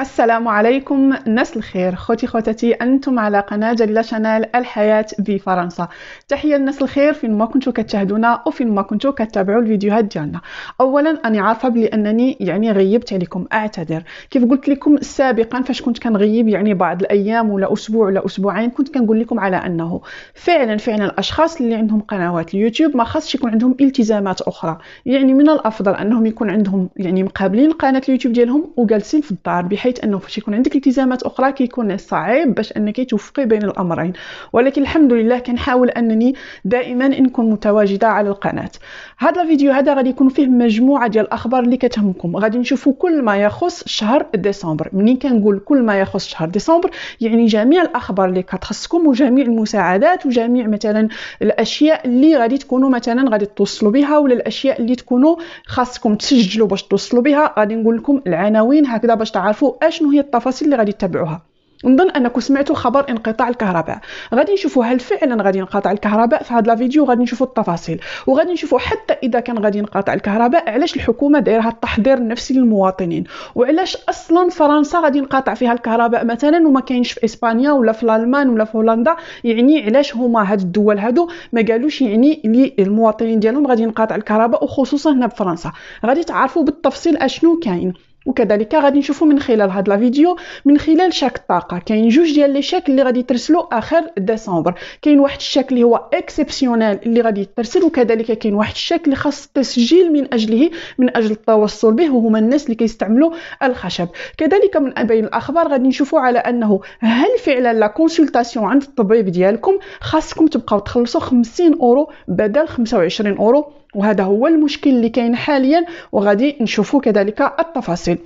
السلام عليكم ناس الخير خوتي خوتتي انتم على قناه جليله شانيل الحياه بفرنسا تحيه الناس الخير فين ما كنتو كتشاهدونا وفين ما كنتو كتابعوا الفيديوهات ديالنا اولا انا عارفه بلي انني يعني غيبت عليكم اعتذر كيف قلت لكم سابقا فاش كنت كنغيب يعني بعض الايام ولا اسبوع ولا اسبوعين كنت كنقول لكم على انه فعلا فعلا الاشخاص اللي عندهم قنوات اليوتيوب ما خاصش يكون عندهم التزامات اخرى يعني من الافضل انهم يكون عندهم يعني مقابلين قناه اليوتيوب ديالهم وجالسين في الدار حيث انه فاش يكون عندك التزامات اخرى كيكون صعيب باش انك توفقي بين الامرين ولكن الحمد لله كنحاول انني دائما نكون متواجده على القناه هذا الفيديو هذا غادي يكون فيه مجموعه ديال الاخبار اللي كتهمكم غادي نشوفوا كل ما يخص شهر ديسمبر ملي كنقول كل ما يخص شهر ديسمبر يعني جميع الاخبار اللي كتخصكم وجميع المساعدات وجميع مثلا الاشياء اللي غادي تكونوا مثلا غادي توصلوا بها ولا الاشياء اللي تكونوا خاصكم تسجلوا باش توصلوا بها غادي نقول لكم العناوين هكذا باش تعرفوا اشنو هي التفاصيل اللي غادي تتبعوها نظن انكم سمعتوا خبر انقطاع الكهرباء غادي نشوفوا هل فعلا غادي ينقطع الكهرباء في هذا الفيديو غادي نشوفوا التفاصيل وغادي نشوفوا حتى اذا كان غادي ينقطع الكهرباء علاش الحكومه دايره التحضير النفسي للمواطنين وعلاش اصلا فرنسا غادي ينقطع فيها الكهرباء مثلا وما كاينش في اسبانيا ولا في الالمان ولا في هولندا يعني علاش هما هاد الدول هادو ما قالوش يعني للمواطنين ديالهم غادي ينقطع الكهرباء وخصوصا هنا بفرنسا غادي تعرفوا بالتفصيل اشنو كاين وكذلك غادي نشوفوا من خلال لا فيديو من خلال شاك الطاقه كاين جوج ديال لي شاك اللي غادي ترسلوا اخر ديسمبر كاين واحد الشاك اللي هو اكسبسيونيل اللي غادي يترسل وكذلك كاين واحد الشاك اللي خاص التسجيل من اجله من اجل التوصل به وهما الناس اللي كيستعملوا الخشب كذلك من بين الاخبار غادي نشوفوا على انه هل فعلا لا كونسلطاسيون عند الطبيب ديالكم خاصكم تبقاو تخلصوا 50 اورو بدل 25 اورو وهذا هو المشكل اللي كاين حاليا وغادي نشوفوا كذلك التفاصيل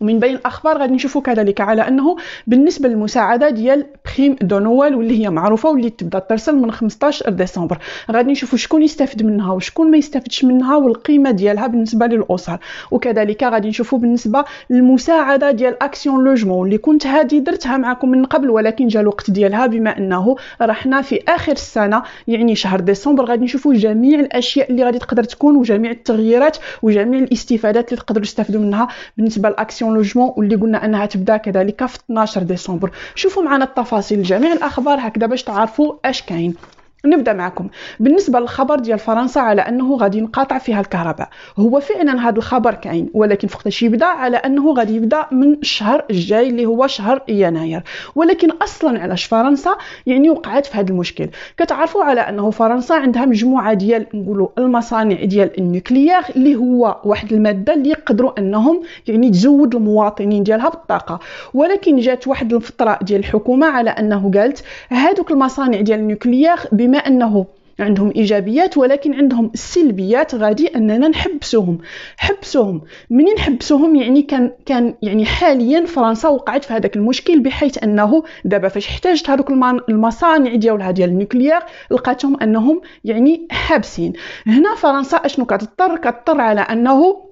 ومن بين الاخبار غادي نشوفوا كذلك على انه بالنسبه للمساعده ديال بريم دو نوال واللي هي معروفه واللي تبدا ترسل من 15 ديسمبر غادي نشوفوا شكون يستافد منها وشكون ما يستافدش منها والقيمه ديالها بالنسبه للاسر وكذلك غادي نشوفوا بالنسبه للمساعده ديال اكسيون لوجمون اللي كنت هادي درتها معكم من قبل ولكن جا الوقت ديالها بما انه رحنا في اخر السنه يعني شهر ديسمبر غادي نشوفوا جميع الاشياء اللي غادي تقدر تكون وجميع التغييرات وجميع الاستفادات اللي تقدروا تستافدوا منها بالنسبه لاكسيون اوبيراسيون لوجمون واللي قلنا انها تبدا كذلك في 12 ديسمبر شوفوا معنا التفاصيل جميع الاخبار هكذا باش تعرفوا اش كاين نبدا معكم بالنسبه للخبر ديال فرنسا على انه غادي ينقطع فيها الكهرباء هو فعلا هذا الخبر كاين ولكن فوقتاش يبدا على انه غادي يبدا من الشهر الجاي اللي هو شهر يناير ولكن اصلا علاش فرنسا يعني وقعت في هذا المشكل كتعرفوا على انه فرنسا عندها مجموعه ديال نقولوا المصانع ديال النوكليير اللي هو واحد الماده اللي يقدروا انهم يعني تزود المواطنين ديالها بالطاقه ولكن جات واحد الفتره ديال الحكومه على انه قالت هذوك المصانع ديال النوكليير بما أنه عندهم ايجابيات ولكن عندهم السلبيات غادي اننا نحبسوهم حبسوهم منين نحبسوهم يعني كان كان يعني حاليا فرنسا وقعت في هذاك المشكل بحيث انه دابا فاش احتاجت هذوك المصانع ديالها ديال النوكليير لقاتهم انهم يعني حابسين هنا فرنسا اشنو كتضطر كتضطر على انه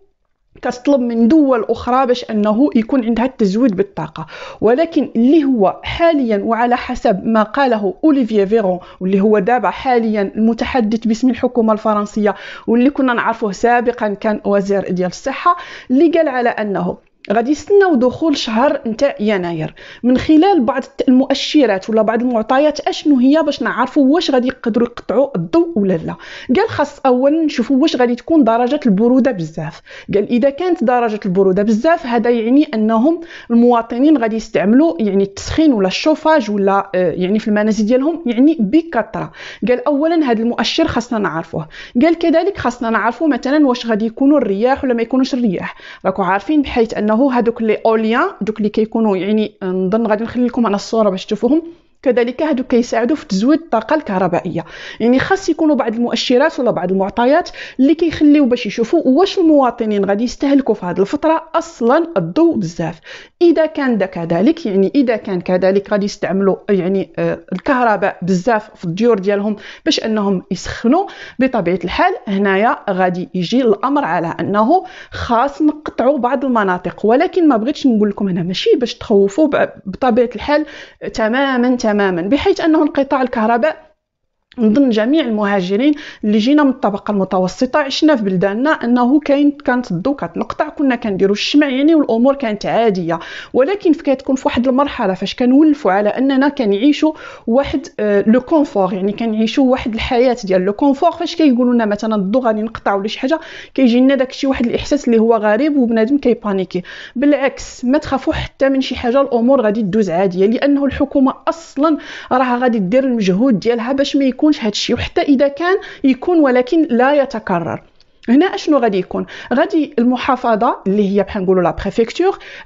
كتطلب من دول اخرى باش انه يكون عندها التزويد بالطاقه ولكن اللي هو حاليا وعلى حسب ما قاله اوليفييه فيرون واللي هو دابا حاليا المتحدث باسم الحكومه الفرنسيه واللي كنا نعرفوه سابقا كان وزير ديال الصحه اللي قال على انه غادي يستناو دخول شهر نتاع يناير من خلال بعض المؤشرات ولا بعض المعطيات اشنو هي باش نعرفوا واش غادي يقدروا يقطعوا الضوء ولا لا قال خاص اولا نشوفوا واش غادي تكون درجه البروده بزاف قال اذا كانت درجه البروده بزاف هذا يعني انهم المواطنين غادي يستعملوا يعني التسخين ولا الشوفاج ولا آه، يعني في المنازل ديالهم يعني بكثره قال اولا هذا المؤشر خاصنا نعرفوه قال كذلك خاصنا نعرفوا مثلا واش غادي يكونوا الرياح ولا ما يكونوش الرياح راكو عارفين بحيث انه انه هذوك لي اوليان دوك اللي كيكونوا يعني آه، نظن غادي نخلي لكم انا الصوره باش تشوفوهم كذلك هادو كيساعدوا في تزويد الطاقه الكهربائيه يعني خاص يكونوا بعض المؤشرات ولا بعض المعطيات اللي كيخليو باش يشوفوا واش المواطنين غادي يستهلكوا في هذه الفتره اصلا الضوء بزاف اذا كان ده كذلك يعني اذا كان كذلك غادي يستعملوا يعني آه الكهرباء بزاف في الديور ديالهم باش انهم يسخنوا بطبيعه الحال هنايا غادي يجي الامر على انه خاص نقطعوا بعض المناطق ولكن ما بغيتش نقول لكم هنا ماشي باش تخوفوا بطبيعه الحال تماما تماما تماما بحيث أنه انقطاع الكهرباء نظن جميع المهاجرين اللي جينا من الطبقه المتوسطه عشنا في بلداننا انه كاين كانت الضو كتنقطع كنا كنديروا يعني والامور كانت عاديه ولكن كتكون في واحد المرحله فاش كنولفوا على اننا كنعيشوا واحد آه، لو كونفور يعني كنعيشوا واحد الحياه ديال لو كونفور فاش كيقولوا لنا مثلا الضو غادي نقطع ولا شي حاجه كيجي لنا داكشي واحد الاحساس اللي هو غريب وبنادم كيبانيكي بالعكس ما تخافوا حتى من شي حاجه الامور غادي تدوز عاديه لانه الحكومه اصلا راه غادي دير المجهود ديالها باش ما يكونش هادشي وحتى اذا كان يكون ولكن لا يتكرر هنا اشنو غادي يكون غادي المحافظه اللي هي بحال نقولوا لا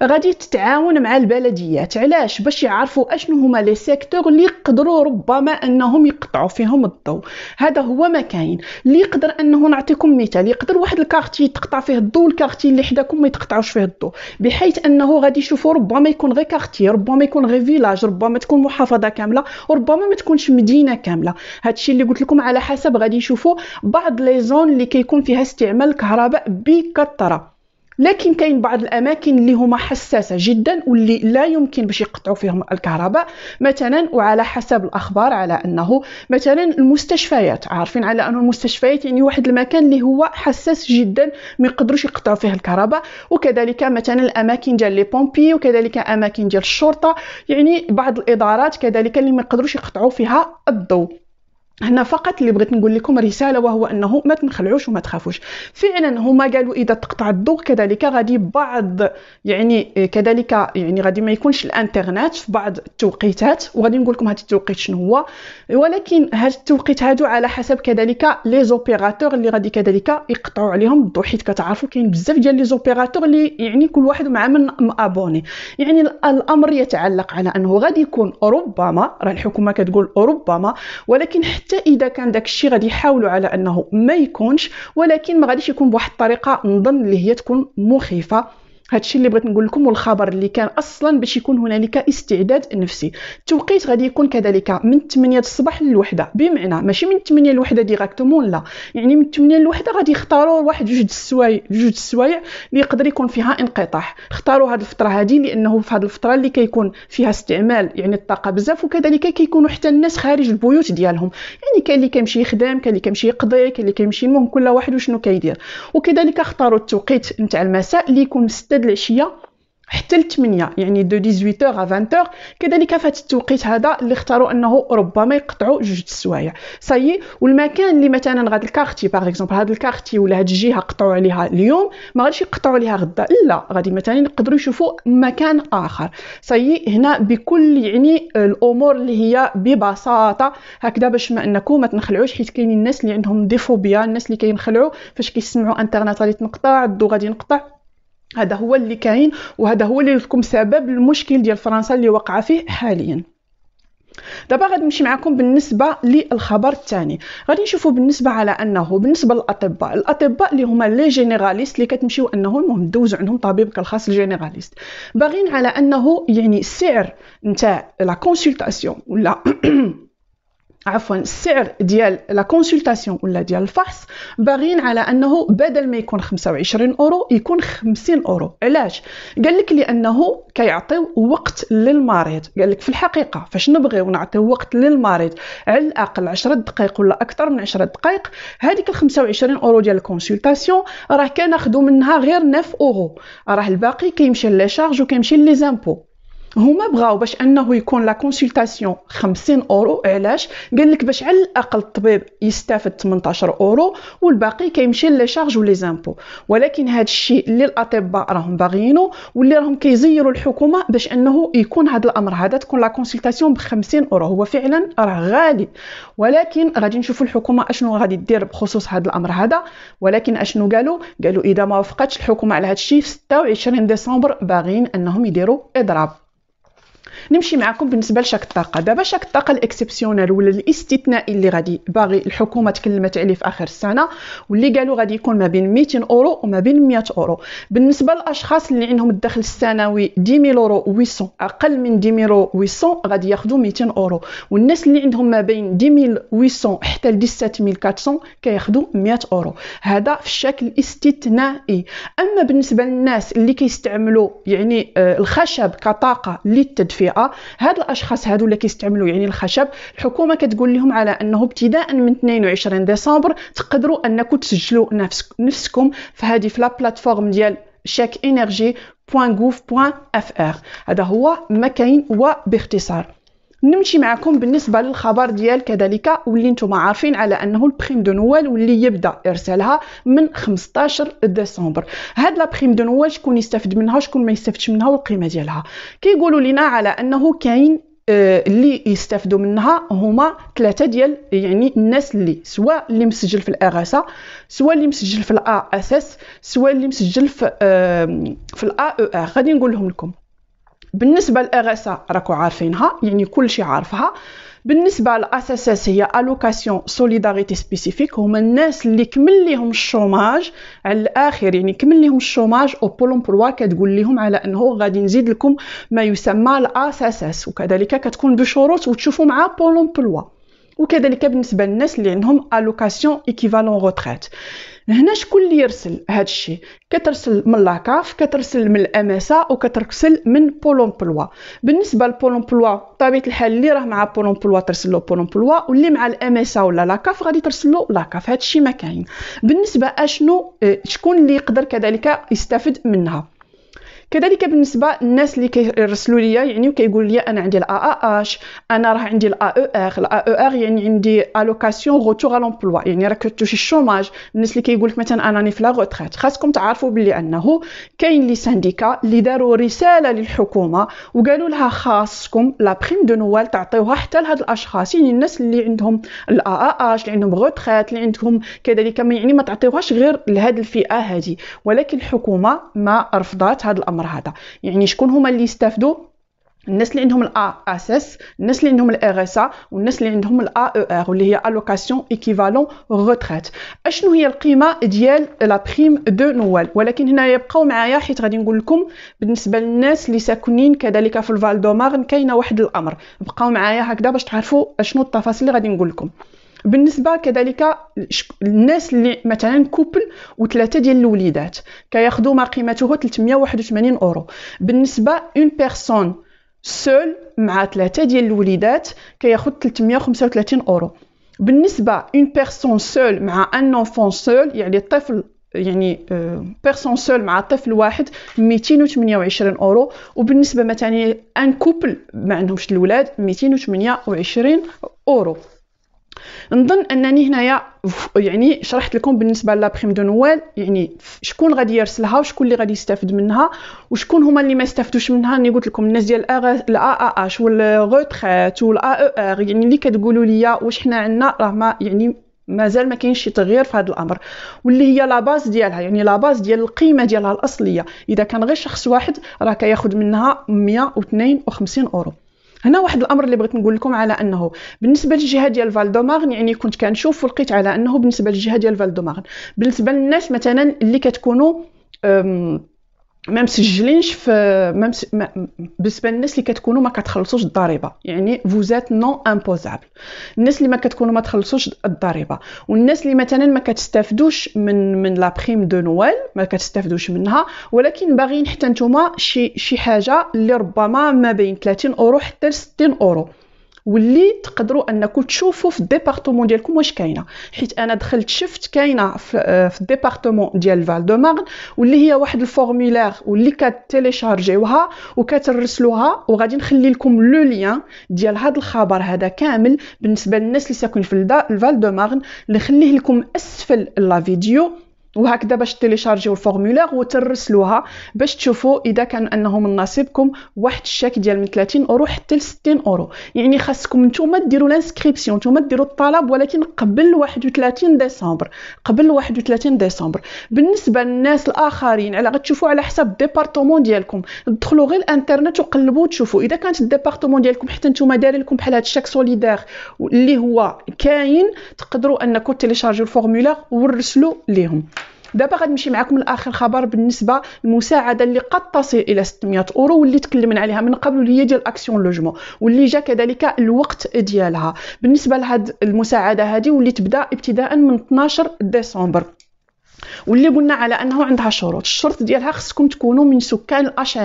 غادي تتعاون مع البلديات علاش باش يعرفوا اشنو هما لي سيكتور اللي يقدروا ربما انهم يقطعوا فيهم الضوء هذا هو ما كاين اللي يقدر انه نعطيكم مثال يقدر واحد الكارتي تقطع فيه الضوء الكارتي اللي حداكم ما يتقطعوش فيه الضوء بحيث انه غادي يشوفوا ربما يكون غير كارتي ربما يكون غير فيلاج ربما تكون محافظه كامله وربما ما تكونش مدينه كامله هادشي اللي قلت لكم على حسب غادي يشوفوا بعض لي زون اللي كيكون فيها استعمال الكهرباء بكثره لكن كاين بعض الاماكن اللي هما حساسه جدا واللي لا يمكن باش يقطعوا فيهم الكهرباء مثلا وعلى حسب الاخبار على انه مثلا المستشفيات عارفين على انه المستشفيات يعني واحد المكان اللي هو حساس جدا ما يقدروش يقطعوا فيه الكهرباء وكذلك مثلا الاماكن ديال لي بومبي وكذلك اماكن ديال الشرطه يعني بعض الادارات كذلك اللي ما يقدروش يقطعوا فيها الضوء هنا فقط اللي بغيت نقول لكم رساله وهو انه ما تنخلعوش وما تخافوش فعلا هما قالوا اذا تقطع الضوء كذلك غادي بعض يعني كذلك يعني غادي ما يكونش الانترنت في بعض التوقيتات وغادي نقول لكم هذا التوقيت شنو هو ولكن هذا التوقيت هادو على حسب كذلك لي زوبيراتور اللي غادي كذلك يقطعوا عليهم الضوء حيت كتعرفوا كاين بزاف ديال لي زوبيراتور اللي يعني كل واحد مع من مابوني يعني الامر يتعلق على انه غادي يكون ربما راه الحكومه كتقول ربما ولكن حتى حتى اذا كان داك الشيء غادي يحاولوا على انه ما يكونش ولكن ما غاديش يكون بواحد الطريقه نظن اللي هي تكون مخيفه هادشي اللي بغيت نقول لكم والخبر اللي كان اصلا باش يكون هنالك استعداد نفسي التوقيت غادي يكون كذلك من 8 الصباح للوحده بمعنى ماشي من 8 للوحده ديراكتومون لا يعني من 8 للوحده غادي يختاروا واحد جوج السوايع جوج السوايع اللي يقدر يكون فيها انقطاع اختاروا هاد الفتره هادي لانه في هاد الفتره اللي كيكون فيها استعمال يعني الطاقه بزاف وكذلك كيكونوا حتى الناس خارج البيوت ديالهم يعني كاين اللي كيمشي يخدم كاين اللي كيمشي يقضي كاين اللي كيمشي المهم كل واحد وشنو كيدير وكذلك اختاروا التوقيت نتاع المساء اللي يكون 6 هاد العشيه حتى ل 8 يعني دو 18 ا 20 أوغ كذلك فهاد التوقيت هذا اللي اختاروا انه ربما يقطعوا جوج السوايع سايي والمكان اللي مثلا غاد الكارتي باغ اكزومبل هاد الكارتي ولا هاد الجهه قطعوا عليها اليوم ما غاديش يقطعوا عليها غدا لا غادي مثلا يقدروا يشوفوا مكان اخر سايي هنا بكل يعني الامور اللي هي ببساطه هكذا باش ما انكم ما تنخلعوش حيت كاينين الناس اللي عندهم ديفوبيا الناس اللي كينخلعوا فاش كيسمعوا انترنت غادي تنقطع الضو غادي ينقطع هذا هو اللي كاين وهذا هو اللي لكم سبب المشكل ديال فرنسا اللي وقع فيه حاليا دابا غادي نمشي معكم بالنسبه للخبر الثاني غادي نشوفوا بالنسبه على انه بالنسبه للاطباء الاطباء اللي هما لي جينيراليست اللي كتمشيو انهم المهم دوز عندهم طبيبك الخاص الجينيراليست باغيين على انه يعني السعر نتاع لا كونسلطاسيون ولا عفوا السعر ديال لا كونسلطاسيون ولا ديال الفحص باغيين على انه بدل ما يكون 25 اورو يكون 50 اورو علاش قال لك لانه كيعطيو وقت للمريض قال لك في الحقيقه فاش نبغيو نعطيو وقت للمريض على الاقل 10 دقائق ولا اكثر من 10 دقائق هذيك ال 25 اورو ديال الكونسلطاسيون راه كناخذو منها غير 9 اورو راه الباقي كيمشي لي شارج وكيمشي لي زامبو هما بغاو باش انه يكون لا كونسلطاسيون 50 اورو علاش قال لك باش على الاقل الطبيب يستافد 18 اورو والباقي كيمشي لي شارج ولي زامبو ولكن هذا الشيء اللي الاطباء راهم باغيينو واللي راهم كيزيروا الحكومه باش انه يكون هذا الامر هذا تكون لا كونسلطاسيون ب 50 اورو هو فعلا راه غالي ولكن غادي نشوفوا الحكومه اشنو غادي دير بخصوص هذا الامر هذا ولكن اشنو قالوا قالوا اذا ما وافقتش الحكومه على هذا الشيء 26 ديسمبر باغيين انهم يديروا اضراب نمشي معكم بالنسبه لشاك الطاقه دابا شاك الطاقه الاكسبسيونيل ولا الاستثنائي اللي غادي باغي الحكومه تكلمت عليه في اخر السنه واللي قالوا غادي يكون ما بين 200 اورو وما بين 100 اورو بالنسبه للاشخاص اللي عندهم الدخل السنوي 10000 اورو 800 اقل من 10000 800 غادي ياخذوا 200 اورو والناس اللي عندهم ما بين 10800 حتى ل 17400 كياخذوا 100 اورو هذا في الشكل الاستثنائي اما بالنسبه للناس اللي كيستعملوا يعني آه، الخشب كطاقه للتدفئه البيئه هاد الاشخاص هادو اللي كيستعملوا يعني الخشب الحكومه كتقول لهم على انه ابتداء من 22 ديسمبر تقدروا انكم تسجلوا نفسكم في هذه في لا بلاتفورم ديال شيك انرجي بوان بوان اف هذا هو ما كاين وباختصار نمشي معكم بالنسبه للخبر ديال كذلك واللي نتوما عارفين على انه البريم دو نوال واللي يبدا ارسالها من 15 ديسمبر هاد لا بريم دو نوال شكون يستافد منها شكون ما يستافدش منها والقيمه ديالها كيقولوا لنا على انه كاين آه، اللي يستافدوا منها هما ثلاثه ديال يعني الناس اللي سواء اللي مسجل في الاغاسه سواء اللي مسجل في الا اس اس سواء اللي مسجل في آه، في الا او ار e غادي نقول لهم لكم بالنسبه للارسا راكو عارفينها يعني كلشي عارفها بالنسبه اس هي الوكاسيون سوليداريتي سبيسيفيك هما الناس اللي كمل ليهم الشوماج على الاخر يعني كمل ليهم الشوماج او بولون بروا كتقول لهم على انه غادي نزيد لكم ما يسمى الاساساس وكذلك كتكون بشروط وتشوفوا مع بولون بلوا وكذلك بالنسبه للناس اللي عندهم الوكاسيون ايكيفالون روتريت هنا شكون اللي يرسل هذا الشيء كترسل من لاكاف كترسل من الاماسا وكترسل من بولون بلوا بالنسبه لبولون بلوا بطبيعه الحال اللي راه مع بولون بلوا ترسل له بولون بلوا واللي مع الاماسا ولا لاكاف غادي ترسل له لاكاف هذا الشيء ما كاين بالنسبه اشنو آه، شكون اللي يقدر كذلك يستافد منها كذلك بالنسبه للناس اللي كيرسلوا لي يعني وكيقول لي انا عندي الا ا اش انا راه عندي الا او ار e الا او ار e يعني عندي الوكاسيون غوتور ا لومبلوا يعني راك توشي الشوماج الناس اللي كيقول لك مثلا انا راني في لا روتريت خاصكم تعرفوا باللي انه كاين لي سانديكا اللي داروا رساله للحكومه وقالوا لها خاصكم لا بريم دو نوال تعطيوها حتى لهاد الاشخاص يعني الناس اللي عندهم الا اش اللي عندهم غوتريت اللي عندهم كذلك يعني ما تعطيوهاش غير لهاد الفئه هذه ولكن الحكومه ما رفضات هذا الامر الامر هذا يعني شكون هما اللي يستافدوا الناس اللي عندهم الا اس الناس اللي عندهم الار اس والناس اللي عندهم الا او ار e واللي هي الوكاسيون ايكيفالون روتريت اشنو هي القيمه ديال لا بريم دو نوال ولكن هنا يبقاو معايا حيت غادي نقول لكم بالنسبه للناس اللي ساكنين كذلك في الفال مارن كاينه واحد الامر بقاو معايا هكذا باش تعرفوا اشنو التفاصيل اللي غادي نقول لكم بالنسبه كذلك الناس اللي مثلا كوبل وثلاثه ديال الوليدات كياخذوا ما قيمته 381 اورو بالنسبه اون بيرسون سول مع ثلاثه ديال الوليدات كياخذ 335 اورو بالنسبه اون بيرسون سول مع ان انفون سول يعني طفل يعني آه، بيرسون سول مع طفل واحد 228 اورو وبالنسبه مثلا ان كوبل ما عندهمش الاولاد 228 اورو نظن انني هنايا يعني شرحت لكم بالنسبه لابريم دو نوال يعني شكون غادي يرسلها وشكون اللي غادي يستافد منها وشكون هما اللي ما يستافدوش منها اني قلت لكم الناس ديال الا ا اش والغوتريت والا او ار يعني اللي كتقولوا لي واش حنا عندنا راه ما يعني مازال ما كاينش شي تغيير في هذا الامر واللي هي لا باز ديالها يعني لا باز ديال القيمه ديالها الاصليه اذا كان غير شخص واحد راه كياخذ منها 152 اورو هنا واحد الامر اللي بغيت نقول لكم على انه بالنسبه للجهه ديال فالدوماغن يعني كنت كنشوف ولقيت على انه بالنسبه للجهه ديال فالدوماغن بالنسبه للناس مثلا اللي كتكونوا ما مسجلينش في ما مس... ما... بالنسبه للناس اللي كتكونوا ما كتخلصوش الضريبه يعني فوزات نون امبوزابل الناس اللي ما كتكونوا ما تخلصوش الضريبه والناس اللي مثلا ما كتستافدوش من من لا بريم دو نوال ما كتستافدوش منها ولكن باغيين حتى نتوما شي شي حاجه اللي ربما ما بين 30 اورو حتى 60 اورو واللي تقدروا انكم تشوفوا في الديبارتمون ديالكم واش كاينه حيت انا دخلت شفت كاينه في آه، الديبارتمون ديال فال دو مارن واللي هي واحد الفورمولير واللي كتيليشارجيوها وكترسلوها وغادي نخلي لكم لو ليان ديال هذا الخبر هذا كامل بالنسبه للناس اللي ساكنين في فال دو مارن نخليه لكم اسفل لا فيديو وهكذا باش تيليشارجيو الفورمولير وترسلوها باش تشوفوا اذا كان انه من نصيبكم واحد الشاك ديال من 30 اورو حتى ل 60 اورو يعني خاصكم نتوما ديروا لانسكريبسيون نتوما ديروا الطلب ولكن قبل 31 ديسمبر قبل 31 ديسمبر بالنسبه للناس الاخرين على غتشوفوا على حسب الديبارتمون ديالكم دخلوا غير الانترنت وقلبوا تشوفوا اذا كانت الديبارتمون ديالكم حتى نتوما داير لكم بحال هذا الشاك سوليدير اللي هو كاين تقدروا انكم تيليشارجيو الفورمولير ورسلوا ليهم دابا غنمشي معكم لاخر خبر بالنسبه للمساعده اللي قد تصل الى 600 اورو واللي تكلمنا عليها من قبل اللي هي ديال اكسيون لوجمون واللي جا كذلك الوقت ديالها بالنسبه لهاد المساعده هذه واللي تبدا ابتداء من 12 ديسمبر واللي قلنا على انه عندها شروط الشروط ديالها خصكم تكونوا من سكان الاش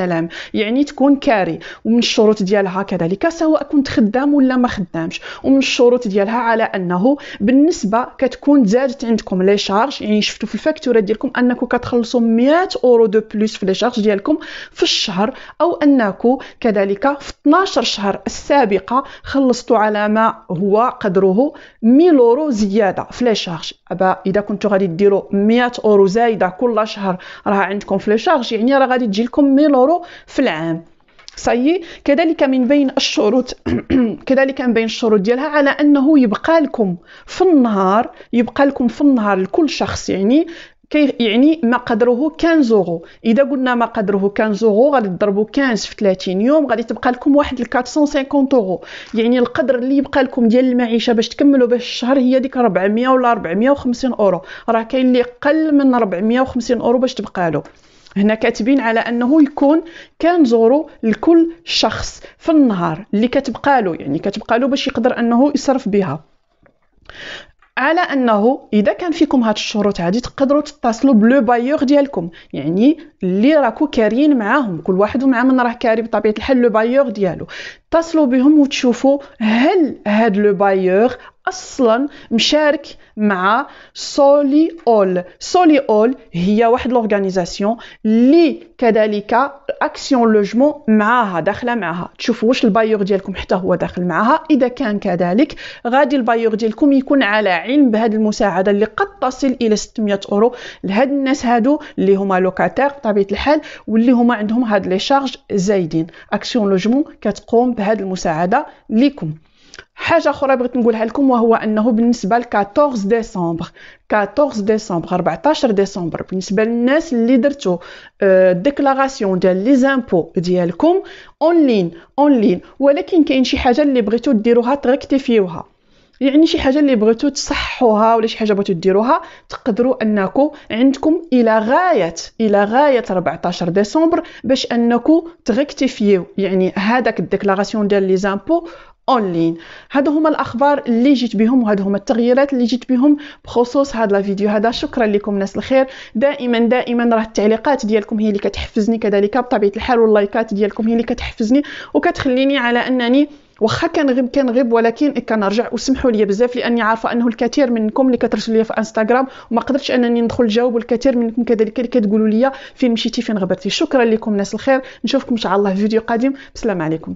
يعني تكون كاري ومن الشروط ديالها كذلك سواء كنت خدام ولا ما خدامش ومن الشروط ديالها على انه بالنسبه كتكون زادت عندكم لي شارج يعني شفتوا في الفاكتوره ديالكم انكم كتخلصوا 100 اورو دو بلوس في لي شارج ديالكم في الشهر او انكم كذلك في 12 شهر السابقه خلصتوا على ما هو قدره 1000 اورو زياده في لي شارج اذا كنتوا غادي ديروا 100 100 اورو زايده كل شهر راها عندكم في شارج يعني راه غادي تجي لكم 1000 اورو في العام صايي كذلك من بين الشروط كذلك من بين الشروط ديالها على انه يبقى لكم في النهار يبقى لكم في النهار لكل شخص يعني كيف يعني ما قدره 15 اورو اذا قلنا ما قدره 15 اورو غادي تضربوا 15 في 30 يوم غادي تبقى لكم واحد 450 اورو يعني القدر اللي يبقى لكم ديال المعيشه باش تكملوا باش الشهر هي ديك 400 ولا 450 اورو راه كاين اللي قل من 450 اورو باش تبقى له هنا كاتبين على انه يكون كان زورو لكل شخص في النهار اللي كتبقى له يعني كتبقى له باش يقدر انه يصرف بها على انه اذا كان فيكم هاد الشروط هادي تقدروا تتصلوا بلو بايور ديالكم يعني اللي راكو كاريين معاهم كل واحد ومع من راه كاري بطبيعه الحال لو بايور ديالو اتصلوا بهم وتشوفوا هل هاد لو بايور اصلا مشارك مع سولي اول سولي اول هي واحد لورغانيزاسيون لي كذلك اكسيون لوجمون معاها داخله معاها تشوفوا واش البايور ديالكم حتى هو داخل معاها اذا كان كذلك غادي البايور ديالكم يكون على علم بهذه المساعده اللي قد تصل الى 600 اورو لهاد الناس هادو اللي هما لوكاتير بطبيعه الحال واللي هما عندهم هاد لي شارج زايدين اكسيون لوجمون كتقوم بهاد المساعده ليكم حاجه اخرى بغيت نقولها لكم وهو انه بالنسبه ل 14 ديسمبر 14 ديسمبر 14 ديسمبر بالنسبه للناس اللي درتو ديكلاراسيون آه، ديال لي زامبو ديالكم اونلاين اونلاين ولكن كاين شي حاجه اللي بغيتو ديروها تريكتيفيوها يعني شي حاجه اللي بغيتو تصحوها ولا شي حاجه بغيتو ديروها تقدروا انكم عندكم الى غايه الى غايه 14 ديسمبر باش انكم تريكتيفيو يعني هذاك الديكلاراسيون ديال لي زامبو اونلاين هادو هما الاخبار اللي جيت بهم وهادو هما التغييرات اللي جيت بهم بخصوص هاد لا فيديو هذا شكرا لكم ناس الخير دائما دائما راه التعليقات ديالكم هي اللي كتحفزني كذلك بطبيعه الحال واللايكات ديالكم هي اللي كتحفزني وكتخليني على انني واخا كنغيب كنغيب ولكن كنرجع وسمحوا لي بزاف لاني عارفه انه الكثير منكم اللي كترسلوا لي في انستغرام وما قدرتش انني ندخل نجاوب والكثير منكم كذلك اللي كتقولوا لي فين مشيتي فين غبرتي شكرا لكم ناس الخير نشوفكم ان شاء الله في فيديو قادم بسلام عليكم